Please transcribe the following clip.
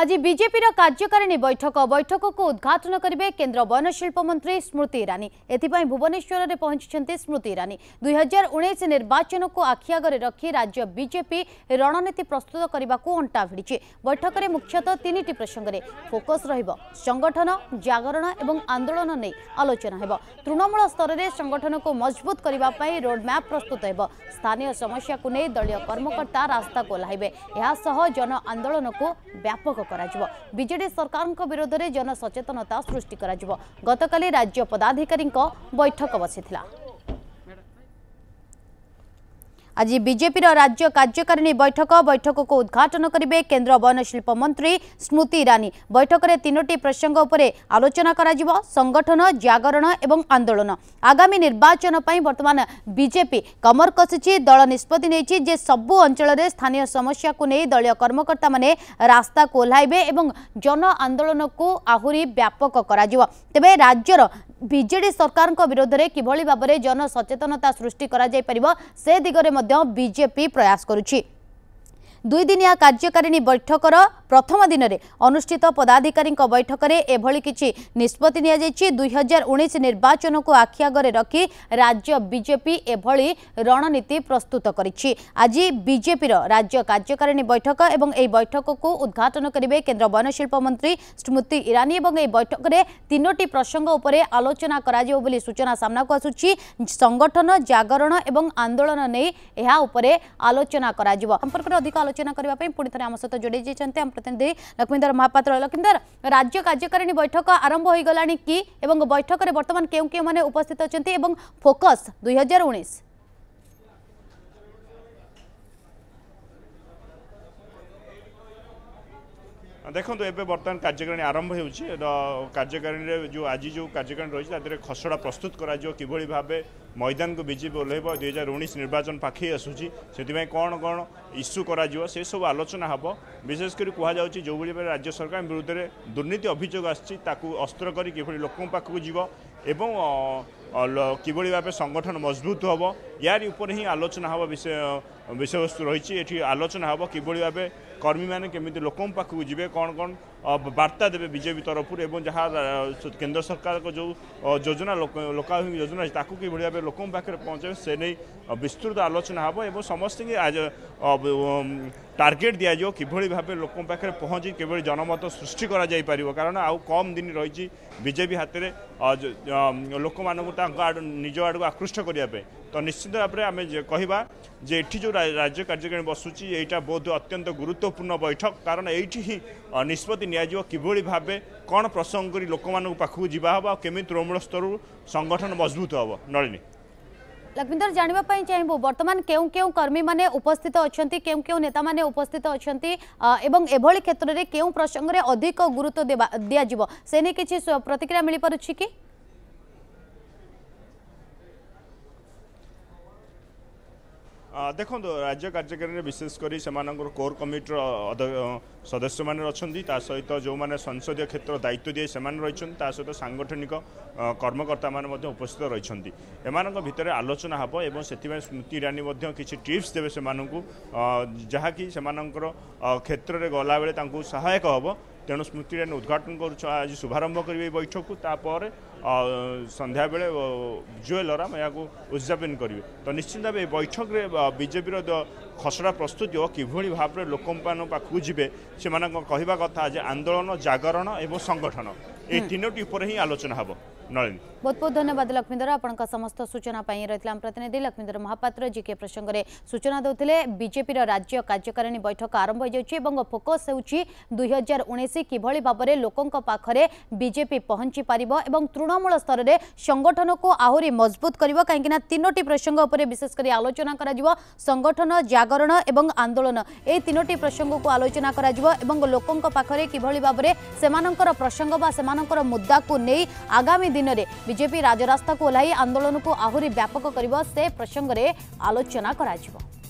আজি বিজেপির কার্যকারিণী বৈঠক বৈঠকক উদ্ঘাটন করবে কেন্দ্র বয়নশিল্প মন্ত্রী স্মৃতি ইরানি এথিপাই ভুবনেশ্বরের পৌঁছিছেন স্মৃতি ইরানি দুই হাজার উনিশ নির্বাচনক আখি আগরে রক্ষি রাজ্য বিজেপি রণনীতি প্রস্তুত করা অন্টা ভিড়িছে বৈঠকের মুখ্যতঃ তিনটি প্রসঙ্গে ফোকস রহব সংগঠন জাগরণ এবং আন্দোলন নেই আলোচনা হব তৃণমূল স্তরের সংগঠনক মজবুত করা রোডম্যাপ প্রস্তুত হব স্থানীয় সমস্যাকে দলীয় কর্মকর্তা রাস্তাকু ওহ্লাইবে এসহ জন আন্দোলনক ব্যাপক କରାଯିବ ବିଜେଡି ସରକାରଙ୍କ ବିରୋଧରେ ଜନସଚେତନତା ସୃଷ୍ଟି କରାଯିବ ଗତକାଲି ରାଜ୍ୟ ପଦାଧିକାରୀଙ୍କ ବୈଠକ ବସିଥିଲା আজি বিজেপির রাজ্য কার্যকারিণী বৈঠক বৈঠকক উদ্ঘাটন করবে কেন্দ্র বয়নশিল্প মন্ত্রী স্মৃতি ইরানি বৈঠকরে তিনোটি প্রসঙ্গ উপরে আলোচনা করা সংগঠন জাগরণ এবং আন্দোলন আগামী নির্বাচন বর্তমান বিজেপি কমর কষিছি দল নিষ্পতি নিয়েছে যে সবু অঞ্চলের স্থানীয় সমস্যাকে নিয়ে দলীয় কর্মকর্তা মানে রাস্তা ওহ্লাইবে এবং জন আন্দোলনকু আহরি ব্যাপক করা তবে রাজ্যর ବିଜେଡି ସରକାରଙ୍କ ବିରୋଧରେ କିଭଳି ଭାବରେ ଜନସଚେତନତା ସୃଷ୍ଟି କରାଯାଇପାରିବ ସେ ଦିଗରେ ମଧ୍ୟ ବିଜେପି ପ୍ରୟାସ କରୁଛି ଦୁଇଦିନିଆ କାର୍ଯ୍ୟକାରିଣୀ ବୈଠକର ପ୍ରଥମ ଦିନରେ ଅନୁଷ୍ଠିତ ପଦାଧିକାରୀଙ୍କ ବୈଠକରେ ଏଭଳି କିଛି ନିଷ୍ପତ୍ତି ନିଆଯାଇଛି ଦୁଇହଜାର ଉଣେଇଶ ନିର୍ବାଚନକୁ ଆଖି ଆଗରେ ରଖି ରାଜ୍ୟ ବିଜେପି ଏଭଳି ରଣନୀତି ପ୍ରସ୍ତୁତ କରିଛି ଆଜି ବିଜେପିର ରାଜ୍ୟ କାର୍ଯ୍ୟକାରିଣୀ ବୈଠକ এবং এই বৈঠককু উদ্ঘাটন করবে কেন্দ্র বয়নশিল্প মন্ত্রী স্মৃতি ইরানি এবং এই বৈঠকরে তিনোটি প্রসঙ্গ উপরে আলোচনা করা বলে সূচনা সামনাকু আসুচি সংগঠন জাগরণ এবং আন্দোলন নেই উপরে আলোচনা করা সম্পর্কের অধিক আলোচনা ଆଲୋଚନା କରିବା ପାଇଁ ପୁଣି ଥରେ ଆମ ସହିତ ଯୋଡ଼ି ଯାଇଛନ୍ତି ଆମ ପ୍ରତିନିଧି ଲକ୍ଷ୍ମୀଧର ମହାପାତ୍ର ଲକ୍ଷ୍ମୀଧର ରାଜ୍ୟ କାର୍ଯ୍ୟକାରିଣୀ ବୈଠକ ଆରମ୍ଭ ହୋଇଗଲାଣି କି ଏବଂ ବୈଠକରେ ବର୍ତ୍ତମାନ କେଉଁ କେଉଁମାନେ ଉପସ୍ଥିତ ଅଛନ୍ତି ଏବଂ ଫୋକସ୍ ଦୁଇ ହଜାର ଉଣେଇଶ ଦେଖନ୍ତୁ ଏବେ ବର୍ତ୍ତମାନ କାର୍ଯ୍ୟକାରିଣୀ ଆରମ୍ଭ ହେଉଛି କାର୍ଯ୍ୟକାରିଣୀରେ ଯେଉଁ ଆଜି ଯେଉଁ କାର୍ଯ୍ୟକାରିଣୀ ରହିଛି ତା ଦେହରେ ଖସଡ଼ା ପ୍ରସ୍ତୁତ କରାଯିବ କିଭଳି ଭାବେ ମଇଦାନକୁ ବିଜେପି ଓହ୍ଲେଇବ ଦୁଇ ହଜାର ଉଣେଇଶ ନିର୍ବାଚନ ପାଖେଇ ଆସୁଛି ସେଥିପାଇଁ କ'ଣ କ'ଣ ଇସ୍ୟୁ କରାଯିବ ସେସବୁ ଆଲୋଚନା ହେବ ବିଶେଷ କରି କୁହାଯାଉଛି ଯେଉଁଭଳି ଭାବେ ରାଜ୍ୟ ସରକାରଙ୍କ ବିରୁଦ୍ଧରେ ଦୁର୍ନୀତି ଅଭିଯୋଗ ଆସିଛି ତାକୁ ଅସ୍ତ୍ର କରି କିଭଳି ଲୋକଙ୍କ ପାଖକୁ ଯିବ ଏବଂ କିଭଳି ଭାବେ ସଂଗଠନ ମଜବୁତ ହେବ ୟାରି ଉପରେ ହିଁ ଆଲୋଚନା ହେବ ବିଷୟ ବିଷୟବସ୍ତୁ ରହିଛି ଏଠି ଆଲୋଚନା ହେବ କିଭଳି ଭାବେ কর্মীমানে কেমিতি লোক পাখক যাবে কণ কণ বার্তা দেবে বিজেপি তরফর এবং যা কেন্দ্র সরকার যে যোজনা লোকাভিমুখী যোজনা আছে তাকে কিভাবে ভাবে লোক পাখে পৌঁছাবে সে নিয়ে বিস্তৃত আলোচনা হব এবং সমস্ত টার্গেট দিয়াযিব কিভাবে ভাবে লোক পাখে পৌঁছি কিভাবে জনমত সৃষ্টি করা যাইপার কারণ আউ কম দিন রয়েছে বিজেপি হাতের লোক আড় নিজ আড়ু আকৃষ্ট করা তো নিশ্চিত ভাবে আমি কহবা যে এটি যে রাজ্য কার্যকারিণী বসুছি এইটা বোধ অত্যন্ত গুরুত্বপূর্ণ বৈঠক কারণ এইটি হি নিষ্পতি নিয়াযিব কিভাবে ভাবে কোণ প্রসঙ্গ করে লোক পাখু যা হব কেমি তৃণমূল স্তর সংগঠন মজবুত হব নলিনী ଲକ୍ଷ୍ମୀଧର ଜାଣିବା ପାଇଁ ଚାହିଁବୁ ବର୍ତ୍ତମାନ କେଉଁ କେଉଁ କର୍ମୀମାନେ ଉପସ୍ଥିତ ଅଛନ୍ତି କେଉଁ କେଉଁ ନେତାମାନେ ଉପସ୍ଥିତ ଅଛନ୍ତି ଏବଂ ଏଭଳି କ୍ଷେତ୍ରରେ କେଉଁ ପ୍ରସଙ୍ଗରେ ଅଧିକ ଗୁରୁତ୍ୱ ଦିଆଯିବ ସେ ନେଇ କିଛି ପ୍ରତିକ୍ରିୟା ମିଳିପାରୁଛି କି ଦେଖନ୍ତୁ ରାଜ୍ୟ କାର୍ଯ୍ୟକାରିଣୀରେ ବିଶେଷ କରି ସେମାନଙ୍କର କୋର୍ କମିଟିର ସଦସ୍ୟମାନେ ଅଛନ୍ତି ତା ସହିତ ଯେଉଁମାନେ ସଂସଦୀୟ କ୍ଷେତ୍ର ଦାୟିତ୍ୱ ଦିଏ ସେମାନେ ରହିଛନ୍ତି ତା ସହିତ ସାଂଗଠନିକ କର୍ମକର୍ତ୍ତାମାନେ ମଧ୍ୟ ଉପସ୍ଥିତ ରହିଛନ୍ତି ଏମାନଙ୍କ ଭିତରେ ଆଲୋଚନା ହେବ ଏବଂ ସେଥିପାଇଁ ସ୍ମୃତି ଇରାନୀ ମଧ୍ୟ କିଛି ଟିପ୍ସ ଦେବେ ସେମାନଙ୍କୁ ଯାହାକି ସେମାନଙ୍କର କ୍ଷେତ୍ରରେ ଗଲାବେଳେ ତାଙ୍କୁ ସହାୟକ ହେବ ତେଣୁ ସ୍ମୃତି ଇରାନୀ ଉଦ୍ଘାଟନ କରୁଛ ଆଜି ଶୁଭାରମ୍ଭ କରିବେ ଏଇ ବୈଠକକୁ ତାପରେ ସନ୍ଧ୍ୟାବେଳେ ଜୁଏଲ ଅରାମ ଏହାକୁ ଉଦ୍ଯାପନ କରିବେ ତ ନିଶ୍ଚିନ୍ତ ଭାବେ ଏ ବୈଠକରେ ବିଜେପିର ଖସଡ଼ା ପ୍ରସ୍ତୁତି ଓ କିଭଳି ଭାବରେ ଲୋକମାନଙ୍କ ପାଖକୁ ଯିବେ ସେମାନଙ୍କ କହିବା କଥା ଯେ ଆନ୍ଦୋଳନ ଜାଗରଣ ଏବଂ ସଂଗଠନ ଏହି ତିନୋଟି ଉପରେ ହିଁ ଆଲୋଚନା ହେବ ନଳିନୀ ବହୁତ ବହୁତ ଧନ୍ୟବାଦ ଲକ୍ଷ୍ମୀଧର ଆପଣଙ୍କ ସମସ୍ତ ସୂଚନା ପାଇଁ ରହିଥିଲା ଆମ ପ୍ରତିନିଧି ଲକ୍ଷ୍ମୀଧର ମହାପାତ୍ର ଯିଏକି ପ୍ରସଙ୍ଗରେ ସୂଚନା ଦେଉଥିଲେ ବିଜେପିର ରାଜ୍ୟ କାର୍ଯ୍ୟକାରିଣୀ ବୈଠକ ଆରମ୍ଭ ହୋଇଯାଉଛି ଏବଂ ଫୋକସ୍ ହେଉଛି ଦୁଇ ହଜାର ଉଣେଇଶ କିଭଳି ଭାବରେ ଲୋକଙ୍କ ପାଖରେ ବିଜେପି ପହଞ୍ଚି ପାରିବ ଏବଂ ତୃଣମୂଳ ସ୍ତରରେ ସଂଗଠନକୁ ଆହୁରି ମଜବୁତ କରିବ କାହିଁକିନା ତିନୋଟି ପ୍ରସଙ୍ଗ ଉପରେ ବିଶେଷ କରି ଆଲୋଚନା କରାଯିବ ସଂଗଠନ ଜାଗରଣ ଏବଂ ଆନ୍ଦୋଳନ ଏହି ତିନୋଟି ପ୍ରସଙ୍ଗକୁ ଆଲୋଚନା କରାଯିବ ଏବଂ ଲୋକଙ୍କ ପାଖରେ କିଭଳି ଭାବରେ ସେମାନଙ୍କର ପ୍ରସଙ୍ଗ ବା ସେମାନଙ୍କର ମୁଦ୍ଦାକୁ ନେଇ ଆଗାମୀ ଦିନ ଦିନରେ ବିଜେପି ରାଜରାସ୍ତାକୁ ଓହ୍ଲାଇ ଆନ୍ଦୋଳନକୁ ଆହୁରି ବ୍ୟାପକ କରିବ ସେ ପ୍ରସଙ୍ଗରେ ଆଲୋଚନା କରାଯିବ